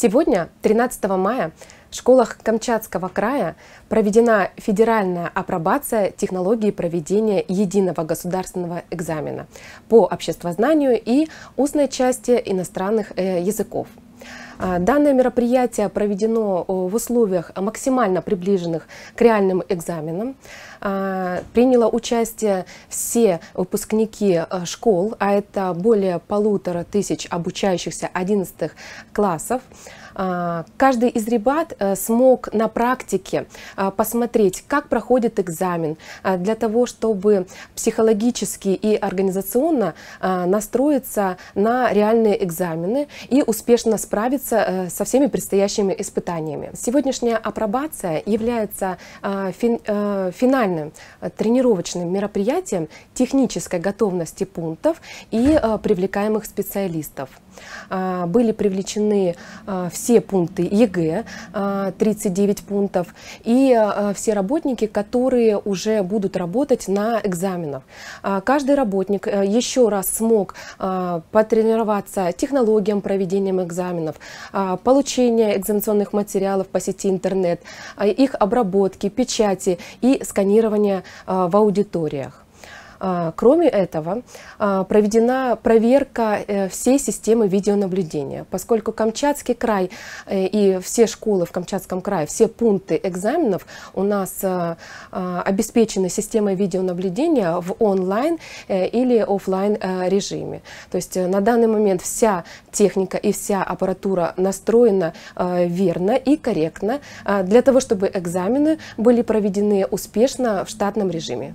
Сегодня, 13 мая, в школах Камчатского края проведена федеральная апробация технологии проведения единого государственного экзамена по обществознанию и устной части иностранных э, языков – а, данное мероприятие проведено в условиях максимально приближенных к реальным экзаменам. А, приняло участие все выпускники э, школ, а это более полутора тысяч обучающихся 11 классов. А, каждый из ребят э, смог на практике э, посмотреть, как проходит экзамен, для того, чтобы психологически и организационно настроиться на реальные экзамены и успешно справиться э, со всеми предстоящими испытаниями. Сегодняшняя апробация является а, э, финальным э, тренировочным мероприятием технической готовности пунктов и привлекаемых специалистов. А, были привлечены а, все пункты ЕГЭ, 39 а, пунктов, и все работники, которые уже будут работать на экзаменах. Каждый работник э, еще раз смог потренироваться технологиям проведения экзаменов, получения экзаменационных материалов по сети интернет, их обработки, печати и сканирования в аудиториях. А, кроме этого, а, проведена проверка э, всей системы видеонаблюдения, поскольку Камчатский край э, и все школы в Камчатском крае, все пункты экзаменов у нас э, обеспечены системой видеонаблюдения в онлайн или офлайн режиме. То есть на данный момент вся техника и вся аппаратура настроена верно и корректно для того, чтобы экзамены были проведены успешно в штатном режиме.